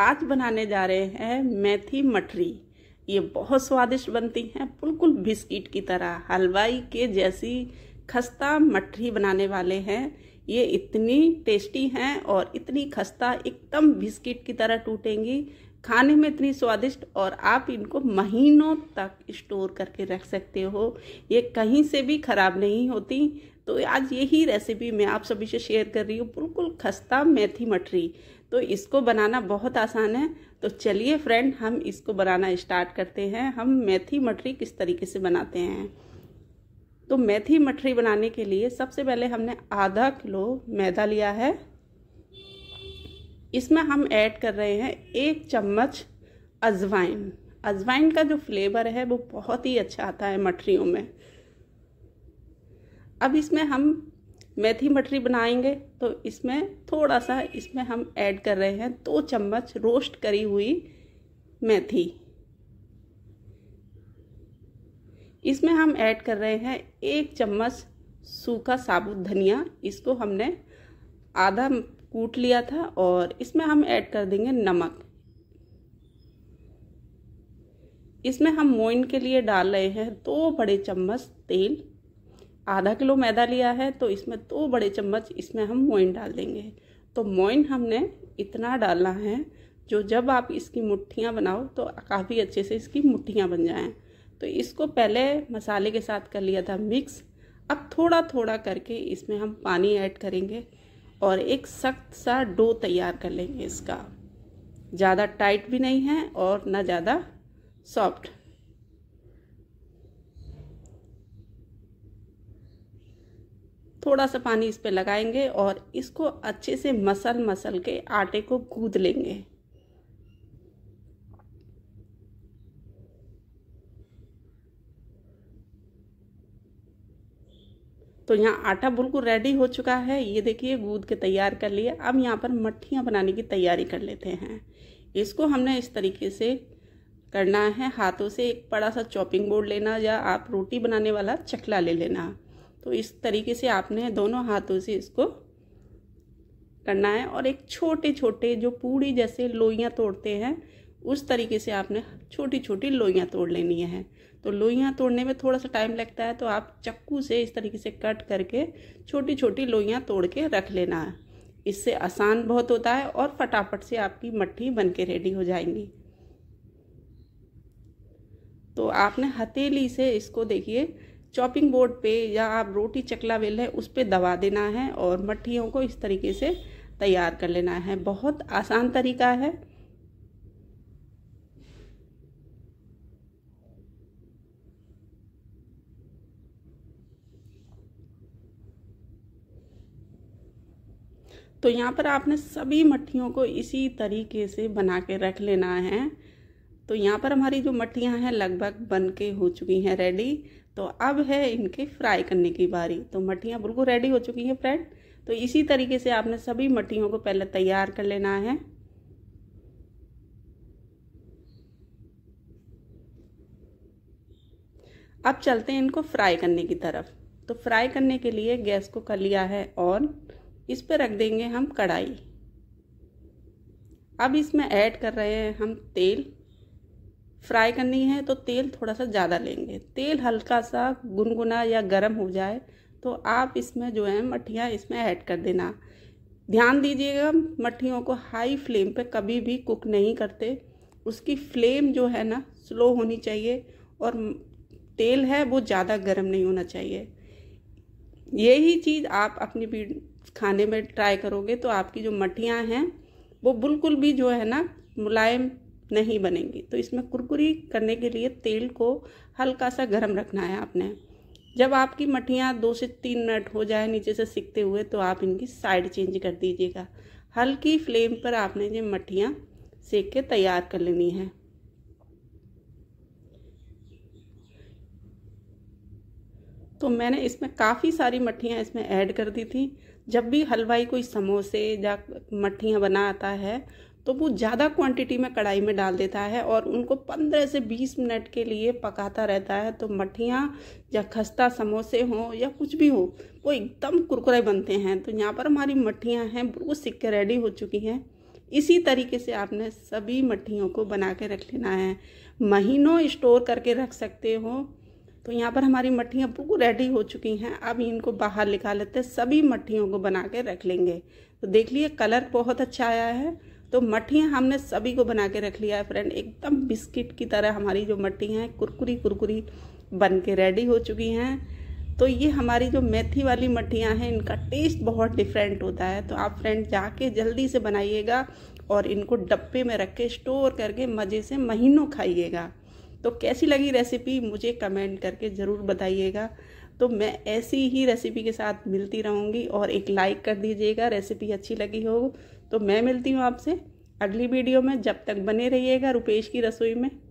आज बनाने जा रहे हैं मेथी मठरी ये बहुत स्वादिष्ट बनती हैं बिल्कुल बिस्किट की तरह हलवाई के जैसी खस्ता मठरी बनाने वाले हैं ये इतनी टेस्टी हैं और इतनी खस्ता एकदम बिस्किट की तरह टूटेंगी खाने में इतनी स्वादिष्ट और आप इनको महीनों तक स्टोर करके रख सकते हो ये कहीं से भी ख़राब नहीं होती तो आज यही रेसिपी मैं आप सभी से शेयर कर रही हूँ बिल्कुल खस्ता मेथी मठरी तो इसको बनाना बहुत आसान है तो चलिए फ्रेंड हम इसको बनाना स्टार्ट करते हैं हम मेथी मटरी किस तरीके से बनाते हैं तो मेथी मटरी बनाने के लिए सबसे पहले हमने आधा किलो मैदा लिया है इसमें हम ऐड कर रहे हैं एक चम्मच अजवाइन अजवाइन का जो फ्लेवर है वो बहुत ही अच्छा आता है मठरियों में अब इसमें हम मेथी मटरी बनाएंगे तो इसमें थोड़ा सा इसमें हम ऐड कर रहे हैं दो चम्मच रोस्ट करी हुई मेथी इसमें हम ऐड कर रहे हैं एक चम्मच सूखा साबुत धनिया इसको हमने आधा कूट लिया था और इसमें हम ऐड कर देंगे नमक इसमें हम मोइन के लिए डाल रहे हैं दो बड़े चम्मच तेल आधा किलो मैदा लिया है तो इसमें दो तो बड़े चम्मच इसमें हम मोइन डाल देंगे तो मोइन हमने इतना डालना है जो जब आप इसकी मुट्ठियाँ बनाओ तो काफ़ी अच्छे से इसकी मुट्ठियाँ बन जाएँ तो इसको पहले मसाले के साथ कर लिया था मिक्स अब थोड़ा थोड़ा करके इसमें हम पानी ऐड करेंगे और एक सख्त सा डो तैयार कर लेंगे इसका ज़्यादा टाइट भी नहीं है और ना ज़्यादा सॉफ्ट थोड़ा सा पानी इस पर लगाएंगे और इसको अच्छे से मसल मसल के आटे को गूद लेंगे तो यहाँ आटा बिल्कुल रेडी हो चुका है ये देखिए गूद के तैयार कर लिए अब यहाँ पर मट्ठियाँ बनाने की तैयारी कर लेते हैं इसको हमने इस तरीके से करना है हाथों से एक बड़ा सा चॉपिंग बोर्ड लेना या आप रोटी बनाने वाला चकला ले लेना तो इस तरीके से आपने दोनों हाथों से इसको करना है और एक छोटे छोटे जो पूड़ी जैसे लोइयाँ तोड़ते हैं उस तरीके से आपने छोटी छोटी लोइयाँ तोड़ लेनी है तो लोइयाँ तोड़ने में थोड़ा सा टाइम लगता है तो आप चक्कू से इस तरीके से कट करके छोटी छोटी लोइयाँ तोड़ के रख लेना है इससे आसान बहुत होता है और फटाफट से आपकी मट्ठी बन के रेडी हो जाएंगी तो आपने हथेली से इसको देखिए चॉपिंग बोर्ड पे या आप रोटी चकला बेल है उस पर दबा देना है और मट्ठियों को इस तरीके से तैयार कर लेना है बहुत आसान तरीका है तो यहाँ पर आपने सभी मट्ठियों को इसी तरीके से बना के रख लेना है तो यहाँ पर हमारी जो मठियाँ हैं लगभग बन के हो चुकी हैं रेडी तो अब है इनके फ्राई करने की बारी तो मठियाँ बिल्कुल रेडी हो चुकी हैं फ्रेंड तो इसी तरीके से आपने सभी मठियों को पहले तैयार कर लेना है अब चलते हैं इनको फ्राई करने की तरफ तो फ्राई करने के लिए गैस को कर लिया है ऑन इस पर रख देंगे हम कढ़ाई अब इसमें ऐड कर रहे हैं हम तेल फ्राई करनी है तो तेल थोड़ा सा ज़्यादा लेंगे तेल हल्का सा गुनगुना या गर्म हो जाए तो आप इसमें जो है मठियाँ इसमें ऐड कर देना ध्यान दीजिएगा मठियों को हाई फ्लेम पे कभी भी कुक नहीं करते उसकी फ्लेम जो है ना स्लो होनी चाहिए और तेल है वो ज़्यादा गर्म नहीं होना चाहिए यही चीज़ आप अपनी खाने में ट्राई करोगे तो आपकी जो मठियाँ हैं वो बिल्कुल भी जो है ना मुलायम नहीं बनेंगी तो इसमें कुरकुरी करने के लिए तेल को हल्का सा गर्म रखना है आपने जब आपकी मठियाँ दो से तीन मिनट हो जाए नीचे से सिकते हुए तो आप इनकी साइड चेंज कर दीजिएगा हल्की फ्लेम पर आपने ये मठियाँ सेक के तैयार कर लेनी है तो मैंने इसमें काफ़ी सारी मठियाँ इसमें ऐड कर दी थी जब भी हलवाई कोई समोसे या मठियाँ बनाता है तो वो ज़्यादा क्वांटिटी में कढ़ाई में डाल देता है और उनको 15 से 20 मिनट के लिए पकाता रहता है तो मठियाँ या खस्ता समोसे हों या कुछ भी हो वो एकदम कुरकुरे बनते हैं तो यहाँ पर हमारी मठियाँ हैं बिल्कुल सिक के रेडी हो चुकी हैं इसी तरीके से आपने सभी मठियों को बना के रख लेना है महीनों स्टोर करके रख सकते हो तो यहाँ पर हमारी मट्ठियाँ बिल्कुल रेडी हो चुकी हैं अब इनको बाहर निकाल लेते हैं सभी मठियों को बना के रख लेंगे तो देख लिए कलर बहुत अच्छा आया है तो मट्ठियाँ हमने सभी को बना के रख लिया है फ्रेंड एकदम बिस्किट की तरह हमारी जो मट्टी हैं कुरकुरी कुरकुरी बन के रेडी हो चुकी हैं तो ये हमारी जो मेथी वाली मट्ठियाँ हैं इनका टेस्ट बहुत डिफरेंट होता है तो आप फ्रेंड जाके जल्दी से बनाइएगा और इनको डब्बे में रख के स्टोर करके मज़े से महीनों खाइएगा तो कैसी लगी रेसिपी मुझे कमेंट करके ज़रूर बताइएगा तो मैं ऐसी ही रेसिपी के साथ मिलती रहूँगी और एक लाइक कर दीजिएगा रेसिपी अच्छी लगी हो तो मैं मिलती हूँ आपसे अगली वीडियो में जब तक बने रहिएगा रुपेश की रसोई में